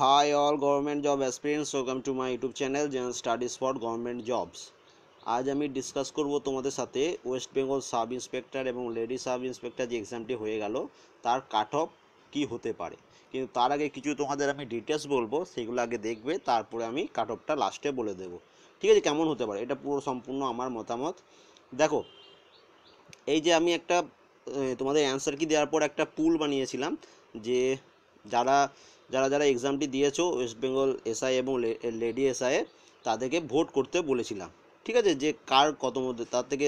high all government job experience welcome to my YouTube channel General Studies for government jobs আজ আমি discuss করব তোমাদের সাথে West Bengal sub inspector এবং lady sub inspector যে এক্সামটি হয়ে গেল তার কাট অফ কী হতে পারে কিন্তু তার আগে কিছু তোমাদের আমি ডিটেলস বলবো সেগুলো আগে দেখবে তারপরে আমি কাট অফটা লাস্টে বলে দেব ঠিক আছে কেমন হতে পারে এটা পুরো সম্পূর্ণ আমার মতামত দেখো এই যে আমি একটা তোমাদের অ্যান্সার কি দেওয়ার পর একটা পুল বানিয়েছিলাম যে যারা যারা যারা এক্সামটি দিয়েছো ওয়েস্ট বেঙ্গল এসআই এবং লেডি এসআইয়ের তাদেরকে ভোট করতে বলেছিলাম ঠিক আছে যে কার কত মধ্যে তার থেকে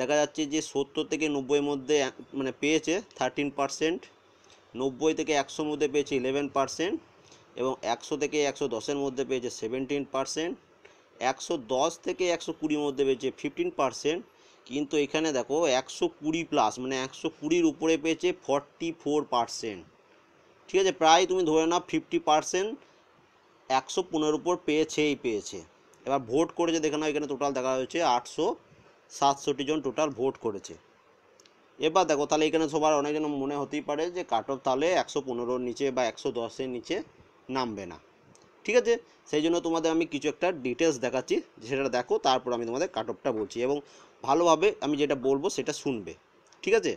দেখা যাচ্ছে যে সত্তর থেকে নব্বইয়ের মধ্যে মানে পেয়েছে থার্টিন পারসেন্ট নব্বই থেকে একশোর মধ্যে পেয়েছে ইলেভেন পারসেন্ট এবং একশো থেকে একশো দশের মধ্যে পেয়েছে সেভেন্টিন পারসেন্ট একশো দশ থেকে একশো কুড়ির মধ্যে পেয়েছে ফিফটিন পারসেন্ট কিন্তু এখানে দেখো একশো কুড়ি প্লাস মানে একশো কুড়ির উপরে পেয়েছে ফর্টি ফোর পারসেন্ট ঠিক আছে প্রায় তুমি ধরে নাও ফিফটি পারসেন্ট একশো পনেরো উপর পেয়েছেই পেয়েছে এবার ভোট করেছে দেখে নাও এখানে টোটাল দেখা হয়েছে আটশো সাতষট্টি জন টোটাল ভোট করেছে এবার দেখো তাহলে এখানে সবার অনেকজন মনে হতেই পারে যে কাট অফ তাহলে একশো পনেরোর নিচে বা একশো দশের নিচে নামবে না ঠিক আছে সেই জন্য তোমাদের আমি কিছু একটা ডিটেলস দেখাচ্ছি সেটা দেখো তারপর আমি তোমাদের কাট অফটা বলছি এবং ভালোভাবে আমি যেটা বলবো সেটা শুনবে ঠিক আছে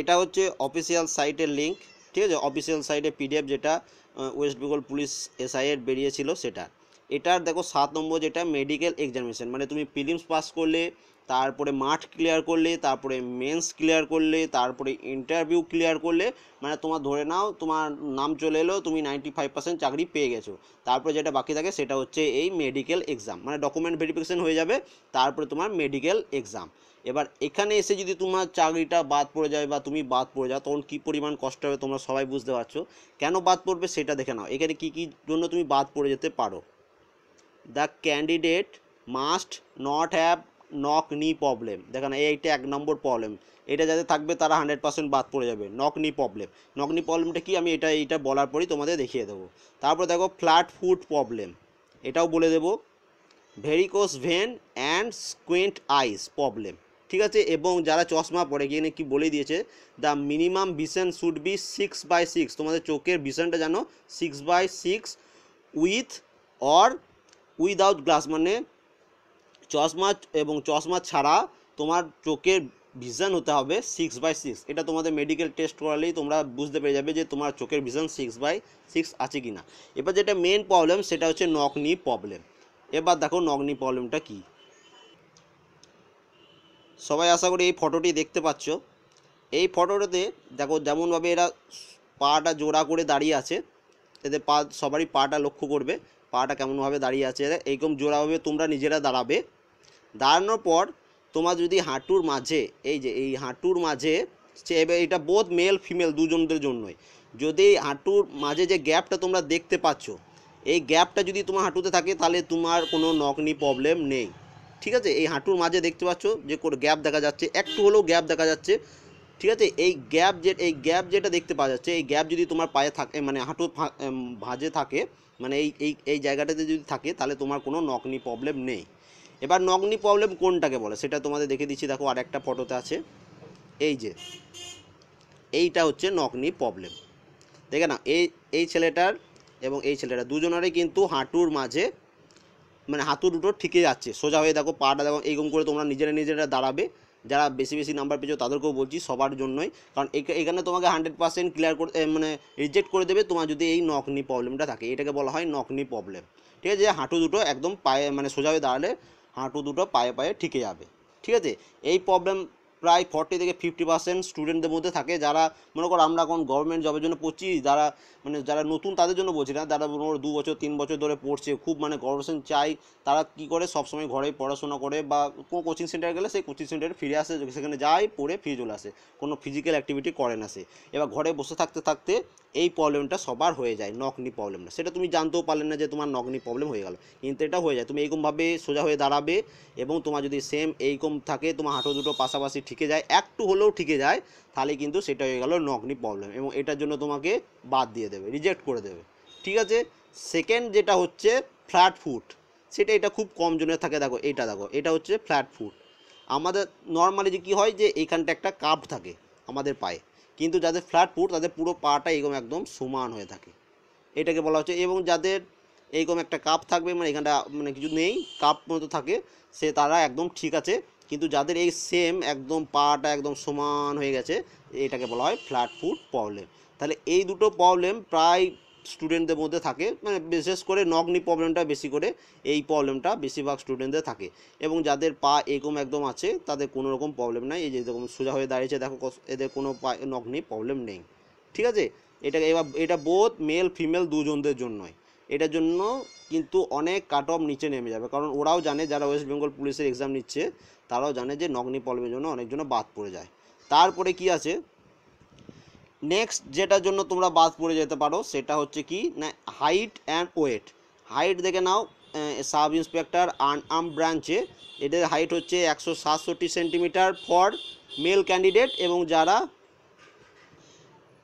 এটা হচ্ছে অফিসিয়াল সাইটের লিঙ্ক ঠিক আছে অফিসিয়াল সাইটে পিডিএফ যেটা ওয়েস্ট বেঙ্গল পুলিশ এসআইয়ের বেরিয়েছিল সেটা এটার দেখো সাত নম্বর যেটা মেডিকেল এক্সামিনেশন মানে তুমি প্রিলিমস পাস করলে তারপরে মাঠ ক্লিয়ার করলে তারপরে মেন্স ক্লিয়ার করলে তারপরে ইন্টারভিউ ক্লিয়ার করলে মানে তোমার ধরে নাও তোমার নাম চলে এলো তুমি নাইনটি ফাইভ পার্সেন্ট চাকরি পেয়ে গেছো তারপরে যেটা বাকি থাকে সেটা হচ্ছে এই মেডিকেল এক্সাম মানে ডকুমেন্ট ভেরিফিকেশান হয়ে যাবে তারপরে তোমার মেডিকেল এক্সাম এবার এখানে এসে যদি তোমার চাকরিটা বাদ পড়ে যায় বা তুমি বাদ পড়ে যাও তখন কী পরিমাণ কষ্ট হবে তোমরা সবাই বুঝতে পারছো কেন বাদ পড়বে সেটা দেখে নাও এখানে কী কী জন্য তুমি বাদ পড়ে যেতে পারো the candidate must not have knock knee problem দেখেন এইটা এক নম্বর প্রবলেম এটা যাতে থাকবে তারা হান্ড্রেড পার্সেন্ট বাদ পড়ে যাবে নক নি প্রবলেম নক নি প্রবলেমটা কি আমি এটা এইটা বলার পরই তোমাদের দেখিয়ে দেবো তারপর দেখো ফ্ল্যাট ফুট প্রবলেম এটাও বলে দেবো varicose vein and squint eyes problem ঠিক আছে এবং যারা চশমা পরে গিয়ে নাকি বলে দিয়েছে the minimum vision should be six by six তোমাদের চোখের ভিশনটা জানো six by six with or without glass মানে চশমা এবং চশমা ছাড়া তোমার চোখের ভিশন হতে হবে সিক্স বাই সিক্স এটা তোমাদের মেডিকেল টেস্ট করালেই তোমরা বুঝতে পেরে যাবে যে তোমার চোখের ভিশন সিক্স বাই সিক্স আছে কি না এবার যেটা মেন প্রবলেম সেটা হচ্ছে নগ্নি প্রবলেম এবার দেখো নগ্নি প্রবলেমটা কি সবাই আশা করি এই ফটোটি দেখতে পাচ্ছ এই ফটোটাতে দেখো যেমনভাবে এরা পাটা জোড়া করে দাঁড়িয়ে আছে এদের পা সবারই পাটা লক্ষ্য করবে পাটা কেমনভাবে দাঁড়িয়ে আছে এরকম জোড়াভাবে তোমরা নিজেরা দাঁড়াবে দাঁড়ানোর পর তোমার যদি হাঁটুর মাঝে এই যে এই হাঁটুর মাঝে এটা বোধ মেল ফিমেল দুজনদের জন্যই যদি হাঁটুর মাঝে যে গ্যাপটা তোমরা দেখতে পাচ্ছ এই গ্যাপটা যদি তোমার হাঁটুতে থাকে তাহলে তোমার কোনো নকনি প্রবলেম নেই ঠিক আছে এই হাঁটুর মাঝে দেখতে পাচ্ছ যে গ্যাপ দেখা যাচ্ছে একটু হলেও গ্যাপ দেখা যাচ্ছে ঠিক আছে এই গ্যাপ যে এই গ্যাপ যেটা দেখতে পাওয়া যাচ্ছে এই গ্যাপ যদি তোমার পায়ে থাকে মানে হাঁটু ভাঁজে থাকে মানে এই এই জায়গাটাতে যদি থাকে তাহলে তোমার কোনো নকনি প্রবলেম নেই এবার নগ্নি প্রবলেম কোনটাকে বলে সেটা তোমাদের দেখে দিচ্ছি দেখো আর একটা ফটোতে আছে এই যে এইটা হচ্ছে নগ্নি প্রবলেম দেখে না এই এই ছেলেটার এবং এই ছেলেটা দুজনারই কিন্তু হাঁটুর মাঝে মানে হাঁটু দুটো ঠিকই যাচ্ছে সোজা হয়ে দেখো পাটা দেখো এইরকম করে তোমরা নিজেরা নিজেরা দাঁড়াবে যারা বেশি বেশি নাম্বার পেয়েছো তাদেরকেও বলছি সবার জন্যই কারণ এখানে তোমাকে হান্ড্রেড পার্সেন্ট ক্লিয়ার করে মানে রিজেক্ট করে দেবে তোমার যদি এই নকনি প্রবলেমটা থাকে এটাকে বলা হয় নকনি প্রবলেম ঠিক আছে যে হাঁটু দুটো একদম পায়ে মানে সোজা হয়ে দাঁড়ালে হাঁটু দুটো পায়ে পায়ে ঠেকে যাবে ঠিক আছে এই প্রবলেম প্রায় ফর্টি থেকে ফিফটি পার্সেন্ট স্টুডেন্টদের মধ্যে থাকে যারা মনে করো আমরা এখন গভর্নমেন্ট জবের জন্য পড়ছি যারা মানে যারা নতুন তাদের জন্য বলছি না যারা মনে করো দু বছর তিন বছর ধরে পড়ছে খুব মানে গভর্নমেন্ট চাই তারা কি করে সবসময় ঘরে পড়াশোনা করে বা কোনো কোচিং সেন্টারে গেলে সেই কোচিং সেন্টারে ফিরে আসে সেখানে যায় পড়ে ফিরে চলে আসে কোনো ফিজিক্যাল অ্যাক্টিভিটি করে না সে এবার ঘরে বসে থাকতে থাকতে এই প্রবলেমটা সবার হয়ে যায় নকনি প্রবলেমটা সেটা তুমি জানতেও পারলে না যে তোমার নকনি প্রবলেম হয়ে গেল কিন্তু এটা হয়ে যায় তুমি এইরকমভাবে সোজা হয়ে দাঁড়াবে এবং তোমার যদি সেম এইরকম থাকে তোমার হাঁটো দুটো পাশাপাশি ঠিকে যায় একটু হলেও ঠিকে যায় তাহলে কিন্তু সেটা হয়ে গেল নগ্নি প্রবলেম এবং এটার জন্য তোমাকে বাদ দিয়ে দেবে রিজেক্ট করে দেবে ঠিক আছে সেকেন্ড যেটা হচ্ছে ফ্ল্যাট ফুট সেটা এটা খুব কম জনের থাকে দেখো এটা দেখো এটা হচ্ছে ফ্ল্যাট ফুট আমাদের নর্মালি যে কী হয় যে এইখানটা একটা কাপ থাকে আমাদের পায়ে কিন্তু যাদের ফ্ল্যাট ফুট তাদের পুরো পাটা এরকম একদম সমান হয়ে থাকে এটাকে বলা হচ্ছে এবং যাদের এইরকম একটা কাপ থাকবে মানে এখানটা মানে কিছু নেই কাপ মতো থাকে সে তারা একদম ঠিক আছে কিন্তু যাদের এই সেম একদম পাটা একদম সমান হয়ে গেছে এটাকে বলা হয় ফ্ল্যাট ফুট প্রবলেম তাহলে এই দুটো প্রবলেম প্রায় স্টুডেন্টদের মধ্যে থাকে মানে বিশেষ করে নগ্নি প্রবলেমটা বেশি করে এই প্রবলেমটা বেশিরভাগ স্টুডেন্টদের থাকে এবং যাদের পা এরকম একদম আছে তাদের কোনো রকম প্রবলেম নাই এই যে এরকম সোজা হয়ে দাঁড়িয়েছে দেখো এদের কোনো পা নগ্নি প্রবলেম নেই ঠিক আছে এটা এবার এটা বোধ মেল ফিমেল দুজনদের জন্যই এটার জন্য কিন্তু অনেক কাট অফ নিচে নেমে যাবে কারণ ওরাও জানে যারা ওয়েস্ট বেঙ্গল পুলিশের এক্সাম নিচ্ছে তারাও জানে যে নগ্নি পলমের জন্য অনেকজন বাদ পড়ে যায় তারপরে কি আছে নেক্সট যেটার জন্য তোমরা বাদ পড়ে যেতে পারো সেটা হচ্ছে কি না হাইট অ্যান্ড ওয়েট হাইট দেখে নাও সাব ইন্সপেক্টর আর্ম ব্রাঞ্চে এদের হাইট হচ্ছে একশো সাতষট্টি সেন্টিমিটার ফর মেল ক্যান্ডিডেট এবং যারা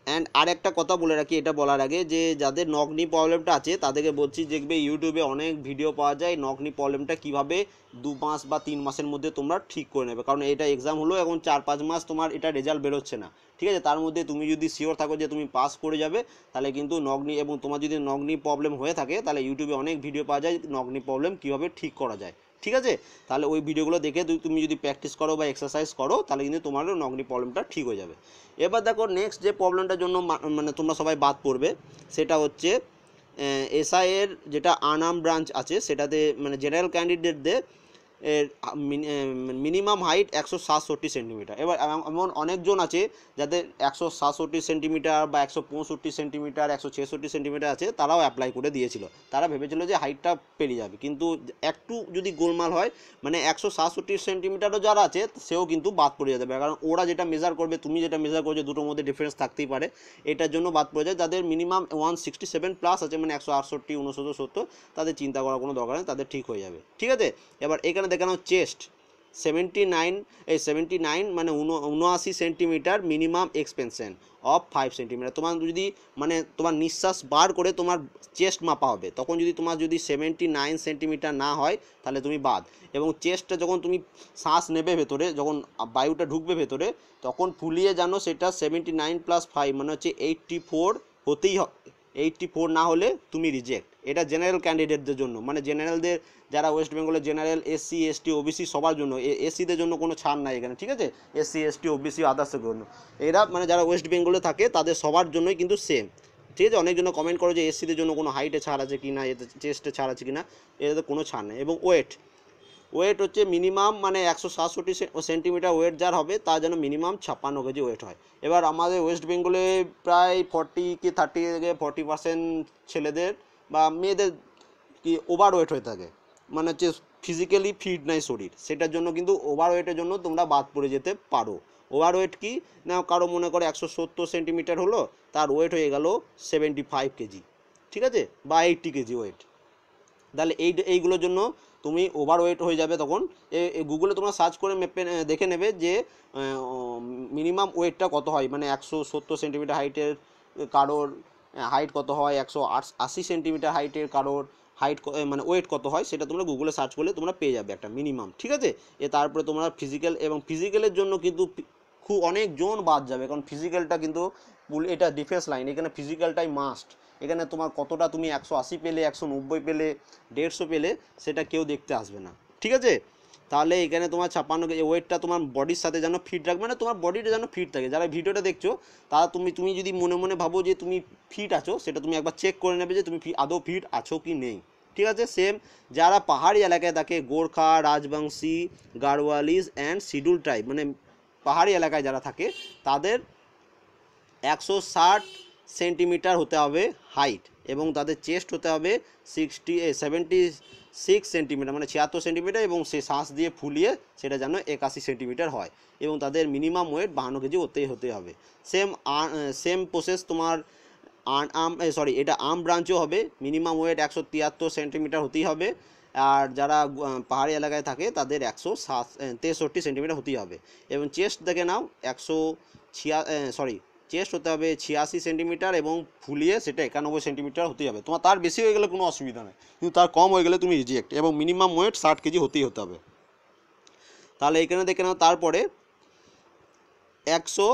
অ্যান্ড আর একটা কথা বলে রাখি এটা বলার আগে যে যাদের নগ্নি প্রবলেমটা আছে তাদেরকে বলছি দেখবে ইউটিউবে অনেক ভিডিও পাওয়া যায় নগ্নি প্রবলেমটা কিভাবে দু মাস বা তিন মাসের মধ্যে তোমরা ঠিক করে নেবে কারণ এটা এক্সাম হলো এখন চার পাঁচ মাস তোমার এটা রেজাল্ট বেরোচ্ছে না ঠিক আছে তার মধ্যে তুমি যদি শিওর থাকো যে তুমি পাস করে যাবে তাহলে কিন্তু নগ্নি এবং তোমার যদি নগ্নি প্রবলেম হয়ে থাকে তাহলে ইউটিউবে অনেক ভিডিও পাওয়া যায় নগ্নি প্রবলেম কীভাবে ঠিক করা যায় ঠিক আছে তাহলে ওই ভিডিওগুলো দেখে তুমি যদি প্র্যাকটিস করো বা এক্সারসাইজ করো তাহলে কিন্তু তোমার নগ্নি প্রবলেমটা ঠিক হয়ে যাবে এবার দেখো নেক্সট যে প্রবলেমটার জন্য মানে তোমরা সবাই বাদ পড়বে সেটা হচ্ছে এসআইয়ের যেটা আনাম ব্রাঞ্চ আছে সেটাতে মানে জেনারেল ক্যান্ডিডেটদের এর মিনিমাম হাইট একশো সাতষট্টি সেন্টিমিটার এবার এমন অনেকজন আছে যাদের একশো সাতষট্টি সেন্টিমিটার বা একশো পঁয়ষট্টি সেন্টিমিটার একশো ছেষট্টি সেন্টিমিটার আছে তারাও অ্যাপ্লাই করে দিয়েছিল তারা ভেবেছিল যে হাইটটা পেরিয়ে যাবে কিন্তু একটু যদি গোলমাল হয় মানে একশো সাতষট্টি সেন্টিমিটারও যারা আছে সেও কিন্তু বাদ পড়ে যেতে পারে কারণ ওরা যেটা মেজার করবে তুমি যেটা মেজার করছো দুটোর মধ্যে ডিফারেন্স থাকতেই পারে এটার জন্য বাদ পড়ে যায় যাদের minimum one sixty seven plus আছে মানে একশো আটষট্টি উনসত্তর সত্তর তাদের চিন্তা করার কোনো দরকার নেই তাদের ঠিক হয়ে যাবে ঠিক আছে এবার এখানে এখানে দেখানো চেস্ট সেভেন্টি নাইন এই সেভেন্টি নাইন মানে উনআশি centimetre minimum expansion of five centimetre তোমার যদি মানে তোমার নিঃশ্বাস বার করে তোমার চেস্ট মাপা হবে তখন যদি তোমার যদি সেভেন্টি নাইন সেন্টিমিটার না হয় তাহলে তুমি বাদ এবং চেস্টটা যখন তুমি শ্বাস নেবে ভেতরে যখন বায়ুটা ঢুকবে ভেতরে তখন ফুলিয়ে জানো সেটা সেভেন্টি নাইন প্লাস ফাইভ মানে হচ্ছে এইটটি ফোর হতেই হবে এইটটি ফোর না হলে তুমি রিজেক্ট এটা জেনারেল ক্যান্ডিডেটদের জন্য মানে জেনারেলদের যারা ওয়েস্ট বেঙ্গলের জেনারেল এসসি এসটি ওবিসি সবার জন্য এসসিদের জন্য কোনো ছাড় নাই এখানে ঠিক আছে এসসি এসটি ওবিসি আদার্সের জন্য এরা মানে যারা ওয়েস্ট বেঙ্গলে থাকে তাদের সবার জন্যই কিন্তু সেম ঠিক আছে অনেকজন কমেন্ট করো যে এসসিদের জন্য কোনো হাইটে ছাড় আছে কি না এতে চেস্টে ছাড় আছে কি না এটাতে কোনো ছাড় নেই এবং ওয়েট ওয়েট হচ্ছে মিনিমাম মানে একশো সাতষট্টি সেন্টিমিটার ওয়েট যার হবে তা যেন মিনিমাম ছাপ্পান্ন কেজি ওয়েট হয় এবার আমাদের ওয়েস্ট বেঙ্গলে প্রায় ফর্টি কি থার্টি থেকে ফর্টি পার্সেন্ট ছেলেদের বা মেয়েদের কি ওভার ওয়েট হয়ে থাকে মানে হচ্ছে ফিজিক্যালি ফিট নাই শরীর সেটার জন্য কিন্তু ওভার ওয়েটের জন্য তোমরা বাদ পড়ে যেতে পারো ওভার ওয়েট কি না কারো মনে করে একশো সত্তর সেন্টিমিটার হলো তার ওয়েট হয়ে গেল সেভেন্টি ফাইভ কেজি ঠিক আছে বা এইটটি কেজি ওয়েট তাহলে এই এইগুলোর জন্য তুমি ওভার ওয়েট হয়ে যাবে তখন গুগলে তোমরা সার্চ করে মেপে দেখে নেবে যে মিনিমাম ওয়েটটা কত হয় মানে একশো সত্তর সেন্টিমিটার হাইটের কারোর হাইট কত হয় একশো আশি সেন্টিমিটার হাইটের কারোর হাইট মানে ওয়েট কত হয় সেটা তোমরা গুগলে সার্চ করলে তোমরা পেয়ে যাবে একটা মিনিমাম ঠিক আছে এ তারপরে তোমরা ফিজিক্যাল এবং ফিজিক্যালের জন্য কিন্তু খুব অনেক জন বাদ যাবে কারণ ফিজিক্যালটা কিন্তু এটা ডিফেন্স লাইন এখানে ফিজিক্যালটাই মাস্ট এখানে তোমার কতটা তুমি একশো আশি পেলে একশো নব্বই পেলে দেড়শো পেলে সেটা কেউ দেখতে আসবে না ঠিক আছে তাহলে এখানে তোমার ছাপ্পান্ন কেজি ওয়েটটা তোমার বডির সাথে যেন ফিট রাখবে না মানে তোমার বডিটা যেন ফিট থাকে যারা ভিডিওটা দেখছো তারা তুমি তুমি যদি মনে মনে ভাবো যে তুমি ফিট আছো সেটা তুমি একবার চেক করে নেবে যে তুমি আদৌ ফিট আছো কি নেই ঠিক আছে সেম যারা পাহাড়ি এলাকায় থাকে Gorkha Rajbanshi Garhwalis and schedule tribe মানে পাহাড়ি এলাকায় যারা থাকে তাদের একশো ষাট সেন্টিমিটার হতে হবে হাইট এবং তাদের চেস্ট হতে হবে সিক্সটি সেভেন্টি সিক্স সেন্টিমিটার মানে ছিয়াত্তর সেন্টিমিটার এবং সে শ্বাস দিয়ে ফুলিয়ে সেটা যেন একাশি সেন্টিমিটার হয় এবং তাদের মিনিমাম ওয়েট বাহান্ন কেজি ওতেই হতে হবে সেম সেম প্রসেস তোমার আন আম সরি এটা আম ব্রাঞ্চও হবে মিনিমাম ওয়েট একশো তিয়াত্তর সেন্টিমিটার হতেই হবে আর যারা পাহাড়ি এলাকায় থাকে তাদের একশো সাত তেষট্টি সেন্টিমিটার হতেই হবে এবং চেস্ট দেখে নাও একশো ছিয়া সরি চেস্ট হতে হবে ছিয়াশি সেন্টিমিটার এবং ফুলিয়ে সেটা একানব্বই সেন্টিমিটার হতে হবে তোমার তার বেশি হয়ে গেলে কোনো অসুবিধা নেই কিন্তু তার কম হয়ে গেলে তুমি রিজেক্ট এবং মিনিমাম ওয়েট ষাট কেজি হতেই হতে হবে তাহলে এখানে দেখে নাও তারপরে একশো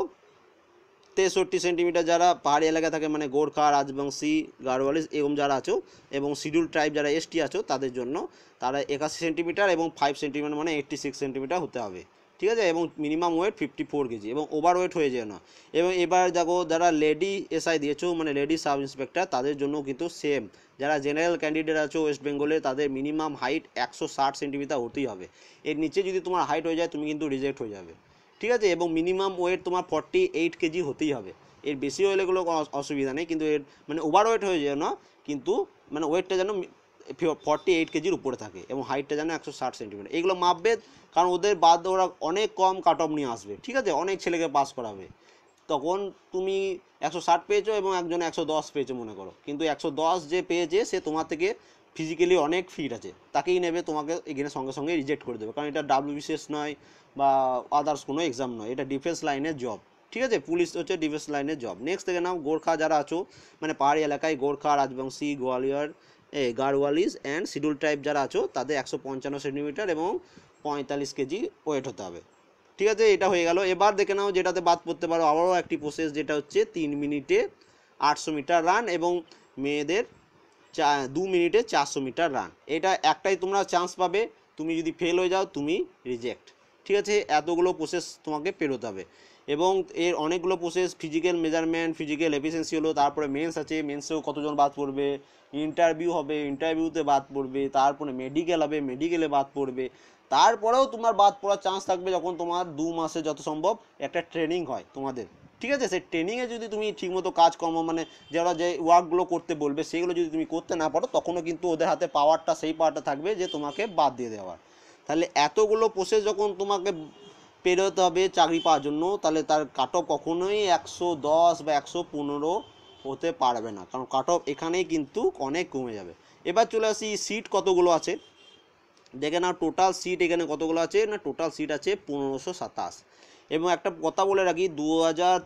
তেষট্টি সেন্টিমিটার যারা পাহাড়ি এলাকায় থাকে মানে গোর্খা রাজবংশী গারওয়ালিস এরকম যারা আছো এবং শিডিউল ট্রাইব যারা এসটি আছো তাদের জন্য তারা একাশি সেন্টিমিটার এবং ফাইভ সেন্টিমিটার মানে এইট্টি সিক্স সেন্টিমিটার হতে হবে ঠিক আছে এবং minimum weight fifty four K এবং ওভার ওয়েট হয়ে যায় না এবং এবার দেখো যারা লেডি এসআই দিয়েছো মানে লেডি সাব ইন্সপেক্টর তাদের জন্য কিন্তু সেম যারা জেনারেল ক্যান্ডিডেট আছো ওয়েস্ট বেঙ্গলে তাদের মিনিমাম হাইট একশো ষাট সেন্টিমিটার হতেই হবে এর নিচে যদি তোমার হাইট হয়ে যায় তুমি কিন্তু রিজেক্ট হয়ে যাবে ঠিক আছে এবং মিনিমাম ওয়েট তোমার ফর্টি এইট কেজি হতেই হবে এর বেশি হলে কোনো অসুবিধা নেই কিন্তু এর মানে ওভার ওয়েট হয়ে যায় না কিন্তু মানে ওয়েটটা যেন ফর্টি এইট কেজির উপরে থাকে এবং হাইটটা যেন একশো ষাট সেন্টিমিটার এগুলো মাপবে কারণ ওদের বাদ ওরা অনেক কম কাট অফ নিয়ে আসবে ঠিক আছে অনেক ছেলেকে পাস করাবে তখন তুমি একশো ষাট পেয়েছো এবং একজন একশো দশ পেয়েছো মনে করো কিন্তু একশো দশ যে পেয়েছে সে তোমার থেকে ফিজিক্যালি অনেক ফিট আছে তাকেই নেবে তোমাকে এখানে সঙ্গে সঙ্গে রিজেক্ট করে দেবে কারণ এটা ডাব্লিউবিসিএস নয় বা আদার্স কোনো এক্সাম নয় এটা ডিফেন্স লাইনের জব ঠিক আছে পুলিশ হচ্ছে ডিফেন্স লাইনের জব নেক্সট থেকে নাও গোর্খা যারা আছো মানে পাহাড়ি এলাকায় Gorkha Rajbanshi Gwalior Garhwalis and schedule type যারা আছো তাদের একশো পঞ্চান্ন সেন্টিমিটার এবং পঁয়তাল্লিশ কেজি ওয়েট হতে হবে ঠিক আছে এটা হয়ে গেল এবার দেখে নাও যেটাতে বাদ পড়তে পারো আবারও একটি প্রসেস যেটা হচ্ছে তিন মিনিটে আটশো মিটার রান এবং মেয়েদের চা দু মিনিটে চারশো মিটার রান এটা একটাই তোমরা চান্স পাবে তুমি যদি ফেল হয়ে যাও তুমি রিজেক্ট ঠিক আছে এতগুলো প্রসেস তোমাকে পেরোতে হবে এবং এর অনেকগুলো process physical measurement physical efficiency হলো তারপরে মেন্স আছে মেন্সেও কতজন বাদ পড়বে ইন্টারভিউ হবে ইন্টারভিউতে বাদ পড়বে তারপরে মেডিকেল হবে মেডিকেলে বাদ পড়বে তারপরেও তোমার বাদ পড়ার চান্স থাকবে যখন তোমার দু মাসে যত সম্ভব একটা ট্রেনিং হয় তোমাদের ঠিক আছে সেই ট্রেনিংয়ে যদি তুমি ঠিকমতো কাজকর্ম মানে যারা যে ওয়ার্কগুলো করতে বলবে সেগুলো যদি তুমি করতে না পারো তখনও কিন্তু ওদের হাতে পাওয়ারটা সেই পাওয়ারটা থাকবে যে তোমাকে বাদ দিয়ে দেওয়ার তাহলে এতগুলো প্রসেস যখন তোমাকে পেরোতে হবে চাকরি পাওয়ার জন্য তাহলে তার কাট অফ কখনোই একশো দশ বা একশো পনেরো হতে পারবে না কারণ কাট অফ এখানেই কিন্তু অনেক কমে যাবে এবার চলে আসি সিট কতগুলো আছে দেখে না টোটাল সিট এখানে কতগুলো আছে না টোটাল সিট আছে পনেরোশো সাতাশ এবং একটা কথা বলে রাখি দু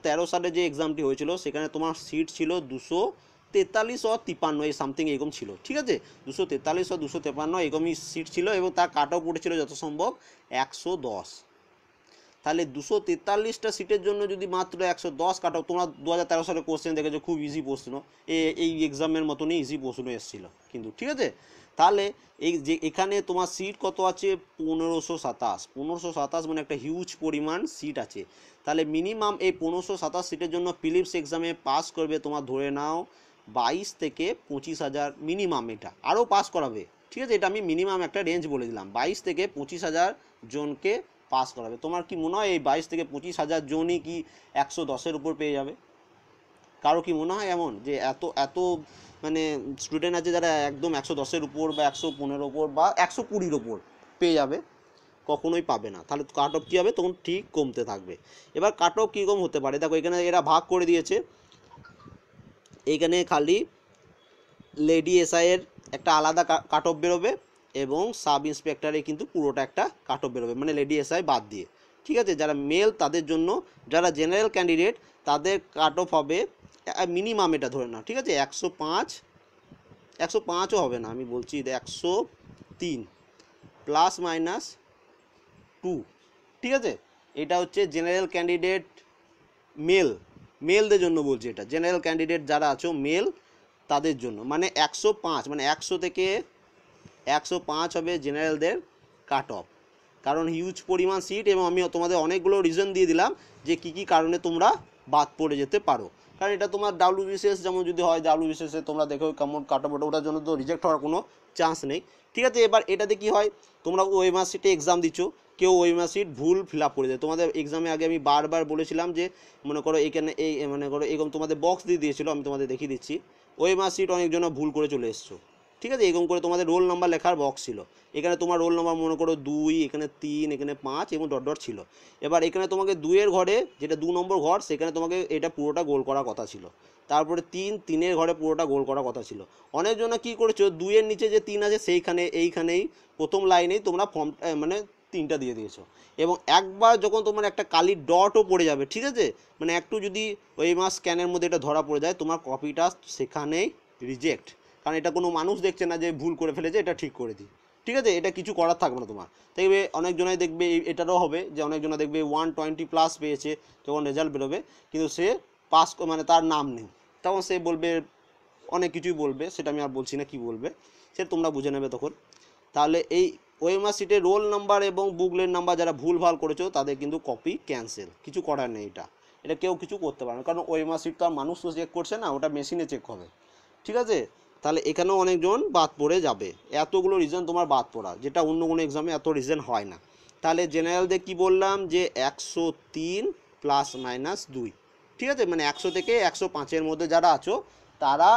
তেরো সালে যে এক্সামটি হয়েছিল সেখানে তোমার সিট ছিল দুশো তেতাল্লিশ ও তিপান্ন এই সামথিং এরকম ছিল ঠিক আছে দুশো তেতাল্লিশ ও দুশো তেপান্ন এরকমই সিট ছিল এবং তার কাট অফ পড়েছিল যত সম্ভব একশো দশ তাহলে দুশো তেতাল্লিশটা সিটের জন্য যদি মাত্র একশো দশ কাটাও তোমরা দু হাজার তেরো সালে কোশ্চেন দেখেছো খুব ইজি প্রশ্ন এই এক্সামের মতনই ইজি প্রশ্ন এসেছিলো কিন্তু ঠিক আছে তাহলে এই যে এখানে তোমার সিট কত আছে পনেরোশো সাতাশ পনেরোশো সাতাশ মানে একটা হিউজ পরিমাণ সিট আছে তাহলে মিনিমাম এই পনেরোশো সাতাশ সিটের জন্য ফিলিপস এক্সামে পাস করবে তোমার ধরে নাও বাইশ থেকে পঁচিশ হাজার মিনিমাম এটা আরও পাস করাবে ঠিক আছে এটা আমি মিনিমাম একটা রেঞ্জ বলে দিলাম বাইশ থেকে পঁচিশ হাজার জনকে পাস করাবে তোমার কি মনে হয় এই বাইশ থেকে পঁচিশ হাজার জনই কি একশো দশের উপর পেয়ে যাবে কারো কি মনে হয় এমন যে এত এত মানে স্টুডেন্ট আছে যারা একদম একশো দশের উপর বা একশো পনেরো উপর বা একশো কুড়ির উপর পেয়ে যাবে কখনোই পাবে না তাহলে কাট অফ কী হবে তখন ঠিক কমতে থাকবে এবার কাট অফ কীরকম হতে পারে দেখো এখানে এরা ভাগ করে দিয়েছে এখানে খালি লেডি এসআইয়ের একটা আলাদা কাট অফ বেরোবে এবং সাব ইন্সপেক্টরে কিন্তু পুরোটা একটা কাট অফ বেরোবে মানে লেডি এসআই বাদ দিয়ে ঠিক আছে যারা মেল তাদের জন্য যারা জেনারেল ক্যান্ডিডেট তাদের কাট অফ হবে মিনিমাম এটা ধরে নাও ঠিক আছে একশো পাঁচ একশো পাঁচও হবে না আমি বলছি একশো তিন প্লাস মাইনাস টু ঠিক আছে এটা হচ্ছে জেনারেল ক্যান্ডিডেট মেল মেলদের জন্য বলছি এটা জেনারেল ক্যান্ডিডেট যারা আছো মেল তাদের জন্য মানে একশো পাঁচ মানে একশো থেকে একশো পাঁচ হবে জেনারেলদের কাট অফ কারণ হিউজ পরিমাণ সিট এবং আমি তোমাদের অনেকগুলো রিজন দিয়ে দিলাম যে কি কি কারণে তোমরা বাদ পড়ে যেতে পারো কারণ এটা তোমার ডাব্লিউ বিসিএস যেমন যদি হয় ডাব্লিউ বিসিএসে তোমরা দেখো কেমন অফ ওটার জন্য তো রিজেক্ট হওয়ার কোনো চান্স নেই ঠিক আছে এবার এটাতে কি হয় তোমরা ওই মাস সিটে এক্সাম দিচ্ছ কেউ ওই মাস সিট ভুল ফিল আপ করে দেয় তোমাদের এক্সামে আগে আমি বারবার বলেছিলাম যে মনে করো এখানে এই মনে করো এরকম তোমাদের বক্স দিয়ে দিয়েছিলো আমি তোমাদের দেখিয়ে দিচ্ছি ওই মাস সিট অনেকজন ভুল করে চলে এসছো ঠিক আছে এরকম করে তোমাদের রোল নাম্বার লেখার বক্স ছিল এখানে তোমার রোল নাম্বার মনে করো দুই এখানে তিন এখানে পাঁচ এবং ডট ডট ছিল এবার এখানে তোমাকে দুইয়ের ঘরে যেটা দু নম্বর ঘর সেখানে তোমাকে এটা পুরোটা গোল করার কথা ছিল তারপরে তিন তিনের ঘরে পুরোটা গোল করার কথা ছিল অনেকজনে কী করেছো দুইয়ের নিচে যে তিন আছে সেইখানে এইখানেই প্রথম লাইনেই তোমরা ফর্ম মানে তিনটা দিয়ে দিয়েছো এবং একবার যখন তোমার একটা কালির ডটও পড়ে যাবে ঠিক আছে মানে একটু যদি ওই মাস স্ক্যানের মধ্যে এটা ধরা পড়ে যায় তোমার কপিটা সেখানেই রিজেক্ট কারণ এটা কোনো মানুষ দেখছে না যে ভুল করে ফেলেছে এটা ঠিক করে দিই ঠিক আছে এটা কিছু করার থাকবে না তোমার দেখবে অনেকজনাই দেখবে এটারও হবে যে অনেকজনা দেখবে ওয়ান টোয়েন্টি প্লাস পেয়েছে যখন রেজাল্ট বেরোবে কিন্তু সে পাস মানে তার নাম নেই তখন সে বলবে অনেক কিছুই বলবে সেটা আমি আর বলছি না কি বলবে সেটা তোমরা বুঝে নেবে তখন তাহলে এই ওয়েমার সিটে রোল নাম্বার এবং বুকলের নাম্বার যারা ভুল ভাল করেছো তাদের কিন্তু কপি ক্যান্সেল কিছু করার নেই এটা এটা কেউ কিছু করতে পারে না কারণ ওয়েমার সিট তো আর মানুষ তো চেক করছে না ওটা মেশিনে চেক হবে ঠিক আছে তাহলে এখানেও অনেকজন বাদ পড়ে যাবে এতগুলো রিজন তোমার বাদ পড়া যেটা অন্য কোনো এক্সামে এত রিজন হয় না তাহলে জেনারেলদের কি বললাম যে একশো তিন প্লাস মাইনাস দুই ঠিক আছে মানে একশো থেকে একশো পাঁচের মধ্যে যারা আছো তারা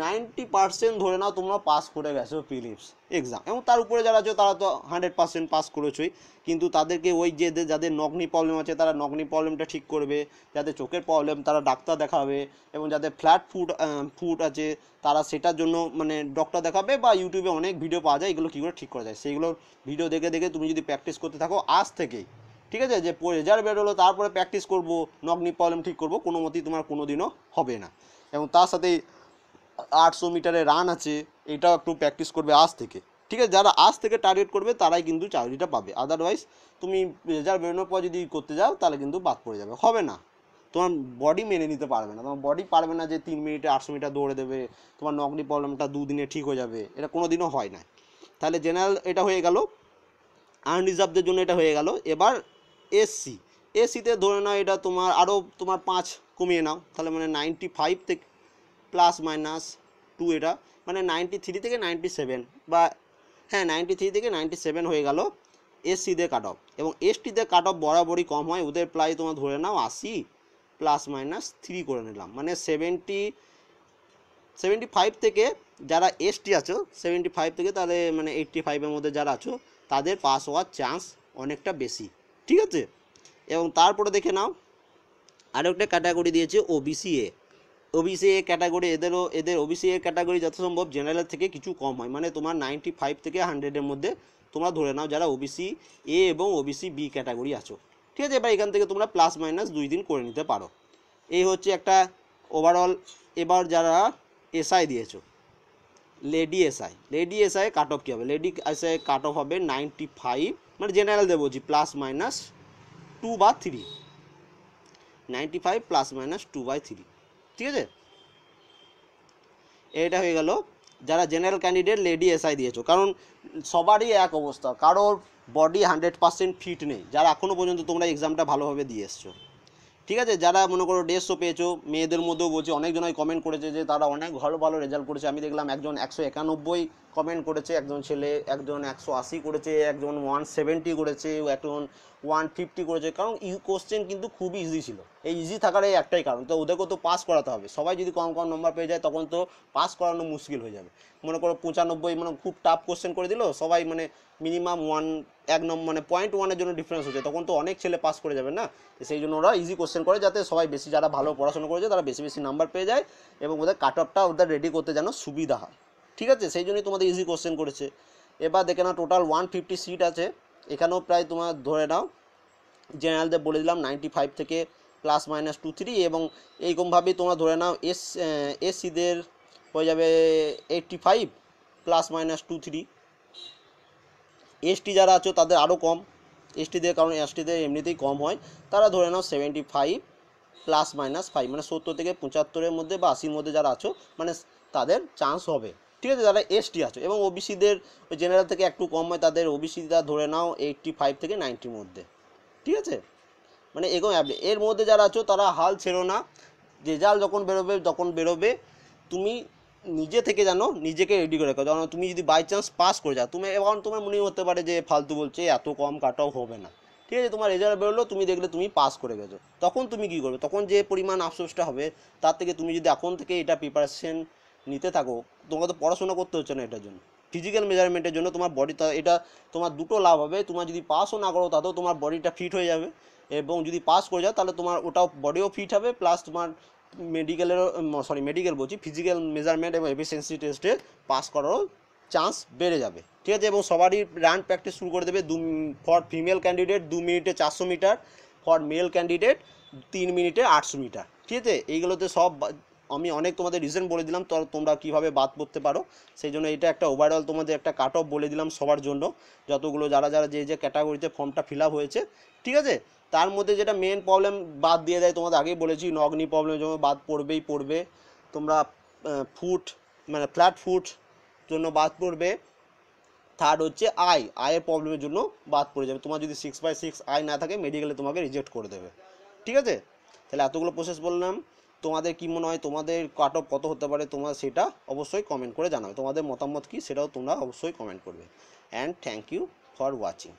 নাইনটি পার্সেন্ট ধরে নাও তোমরা পাস করে গেছো ফিলিপস এক্সাম এবং তার উপরে যারা আছো তারা তো হান্ড্রেড পার্সেন্ট পাস করেছোই কিন্তু তাদেরকে ওই যে যাদের নগ্নি প্রবলেম আছে তারা নগ্নি প্রবলেমটা ঠিক করবে যাদের চোখের প্রবলেম তারা ডাক্তার দেখাবে এবং যাদের ফ্ল্যাট ফুট ফুট আছে তারা সেটার জন্য মানে ডক্টর দেখাবে বা ইউটিউবে অনেক ভিডিও পাওয়া যায় এগুলো কী করে ঠিক করা যায় সেইগুলো ভিডিও দেখে দেখে তুমি যদি প্র্যাকটিস করতে থাকো আজ থেকেই ঠিক আছে যে রেজাল্ট বেরোলো তারপরে প্র্যাকটিস করবো নগ্নি প্রবলেম ঠিক করবো কোনো মতেই তোমার কোনো দিনও হবে না এবং তার সাথেই আটশো মিটারে রান আছে এটাও একটু প্র্যাকটিস করবে আজ থেকে ঠিক আছে যারা আজ থেকে টার্গেট করবে তারাই কিন্তু চাকরিটা পাবে আদারওয়াইজ তুমি রেজাল্ট বেরোনোর পর যদি করতে যাও তাহলে কিন্তু বাদ পড়ে যাবে হবে না তোমার বডি মেনে নিতে পারবে না তোমার বডি পারবে না যে তিন মিনিটে আটশো মিটার দৌড়ে দেবে তোমার নকলি প্রবলেমটা দুদিনে ঠিক হয়ে যাবে এটা কোনো দিনও হয় না তাহলে জেনারেল এটা হয়ে গেল আনরিজার্ভদের জন্য এটা হয়ে গেল এবার এসসি এসিতে ধরে নাও এটা তোমার আরও তোমার পাঁচ কমিয়ে নাও তাহলে মানে নাইনটি ফাইভ থেকে প্লাস মাইনাস টু এটা মানে নাইনটি থ্রি থেকে নাইনটি সেভেন বা হ্যাঁ নাইনটি থ্রি থেকে নাইনটি সেভেন হয়ে গেল এসসিদের কাট অফ এবং এসটিদের কাট অফ বরাবরই কম হয় ওদের প্রায় তোমার ধরে নাও আশি প্লাস মাইনাস থ্রি করে নিলাম মানে সেভেন্টি সেভেন্টি ফাইভ থেকে যারা এসটি আছো সেভেন্টি ফাইভ থেকে তাহলে মানে এইটটি ফাইভের মধ্যে যারা আছো তাদের পাস হওয়ার চান্স অনেকটা বেশি ঠিক আছে এবং তারপরে দেখে নাও আরেকটা ক্যাটাগরি দিয়েছে OBC A OBC A category এদেরও এদের ওবিসি এ ক্যাটাগরি যথাসম্ভব জেনারেলের থেকে কিছু কম হয় মানে তোমার নাইনটি ফাইভ থেকে হান্ড্রেডের মধ্যে তোমরা ধরে নাও যারা ওবিসি এ এবং ওবিসি বি ক্যাটাগরি আছো ঠিক আছে এবার এখান থেকে তোমরা প্লাস মাইনাস দুই দিন করে নিতে পারো এই হচ্ছে একটা ওভারঅল এবার যারা এসআই দিয়েছো lady SI lady SI cut off কী হবে লেডি এসআই কাট অফ হবে নাইনটি ফাইভ মানে জেনারেল দেবো বলছি প্লাস মাইনাস টু বা three ninety five plus minus two by three ঠিক আছে এটা হয়ে গেল যারা জেনারেল ক্যান্ডিডেট লেডি এসআই দিয়েছো কারণ সবারই এক অবস্থা কারোর বডি হান্ড্রেড পার্সেন্ট ফিট নেই যারা এখনও পর্যন্ত তোমরা এক্সামটা ভালোভাবে দিয়ে এসছো ঠিক আছে যারা মনে করো ডেসও পেয়েছো মেয়েদের মধ্যেও বলছি অনেকজনই কমেন্ট করেছে যে তারা অনেক ভালো ভালো রেজাল্ট করেছে আমি দেখলাম একজন একশো একানব্বই কমেন্ট করেছে একজন ছেলে একজন একশো আশি করেছে একজন ওয়ান সেভেন্টি করেছে একজন ওয়ান ফিফটি করেছে কারণ ই কোশ্চেন কিন্তু খুবই ইজি ছিল এই ইজি থাকার এই একটাই কারণ তো ওদেরকেও তো পাস করাতে হবে সবাই যদি কম কম নম্বর পেয়ে যায় তখন তো পাস করানো মুশকিল হয়ে যাবে মনে করো পঁচানব্বই মানে খুব টাফ কোশ্চেন করে দিল সবাই মানে মিনিমাম ওয়ান এক নম্বর মানে পয়েন্ট ওয়ানের জন্য ডিফারেন্স হচ্ছে তখন তো অনেক ছেলে পাস করে যাবে না সেই জন্য ওরা ইজি কোশ্চেন করে যাতে সবাই বেশি যারা ভালো পড়াশোনা করেছে তারা বেশি বেশি নাম্বার পেয়ে যায় এবং ওদের কাট অফটা ওদের রেডি করতে যেন সুবিধা হয় ঠিক আছে সেই জন্যই তোমাদের ইজি কোশ্চেন করেছে এবার দেখে নাও টোটাল ওয়ান ফিফটি সিট আছে এখানেও প্রায় তোমার ধরে নাও জেনারেলদের বলে দিলাম নাইনটি ফাইভ থেকে প্লাস মাইনাস টু থ্রি এবং এইরকমভাবেই তোমরা ধরে নাও এস এসসিদের হয়ে যাবে eighty five plus minus two three ST যারা আছো তাদের আরও কম এসটিদের কারণ এসটিদের এমনিতেই কম হয় তারা ধরে নাও seventy five plus minus five মানে সত্তর থেকে পঁচাত্তরের মধ্যে বা আশির মধ্যে যারা আছো মানে তাদের চান্স হবে ঠিক আছে যারা এসটি আছে এবং ওবিসিদের জেনারেল থেকে একটু কম হয় তাদের ওবিসিটা ধরে নাও এইটটি ফাইভ থেকে নাইনটির মধ্যে ঠিক আছে মানে এরকম অ্যাপ এর মধ্যে যারা আছো তারা হাল ছেড়ো না রেজাল্ট যখন বেরোবে যখন বেরোবে তুমি নিজে থেকে জানো নিজেকে রেডি করে রাখো কারণ তুমি যদি বাই চান্স পাস করে যাও তুমি এখন তোমার মনে হতে পারে যে ফালতু বলছে এত কম কাট হবে না ঠিক আছে তোমার রেজাল্ট বেরোলো তুমি দেখলে তুমি পাস করে গেছো তখন তুমি কী করবে তখন যে পরিমাণ আফসোসটা হবে তার থেকে তুমি যদি এখন থেকে এটা প্রিপারেশন নিতে থাকো তোমাকে তো পড়াশোনা করতে হচ্ছে না এটার জন্য ফিজিক্যাল মেজারমেন্টের জন্য তোমার বডি এটা তোমার দুটো লাভ হবে তোমার যদি পাসও না করো তাতেও তোমার বডিটা ফিট হয়ে যাবে এবং যদি পাস করে যাও তাহলে তোমার ওটাও বডিও ফিট হবে প্লাস তোমার মেডিকেলেরও সরি মেডিকেল বলছি ফিজিক্যাল মেজারমেন্ট এবং এফিসিয়েন্সি টেস্টে পাস করারও চান্স বেড়ে যাবে ঠিক আছে এবং সবারই রান প্র্যাকটিস শুরু করে দেবে দু ফর ফিমেল ক্যান্ডিডেট দু মিনিটে চারশো মিটার ফর মেল ক্যান্ডিডেট তিন মিনিটে আটশো মিটার ঠিক আছে এইগুলোতে সব আমি অনেক তোমাদের রিজন বলে দিলাম তো তোমরা কিভাবে বাদ পড়তে পারো সেই জন্য এটা একটা ওভারঅল তোমাদের একটা কাট অফ বলে দিলাম সবার জন্য যতগুলো যারা যারা যে যে ক্যাটাগরিতে ফর্মটা ফিল হয়েছে ঠিক আছে তার মধ্যে যেটা মেন প্রবলেম বাদ দিয়ে দেয় তোমাদের আগেই বলেছি নগ্নি প্রবলেম যেমন বাদ পড়বেই পড়বে তোমরা ফুট মানে ফ্ল্যাট ফুট জন্য বাদ পড়বে থার্ড হচ্ছে আই আয়ের প্রবলেমের জন্য বাদ পড়ে যাবে তোমার যদি সিক্স বাই সিক্স আই না থাকে মেডিকেলে তোমাকে রিজেক্ট করে দেবে ঠিক আছে তাহলে এতগুলো প্রসেস বললাম তোমাদের কি মনে হয় তোমাদের কাট অফ কত হতে পারে তোমরা সেটা অবশ্যই কমেন্ট করে জানাবে তোমাদের মতামত কি সেটাও তোমরা অবশ্যই কমেন্ট করবে and thank you for watching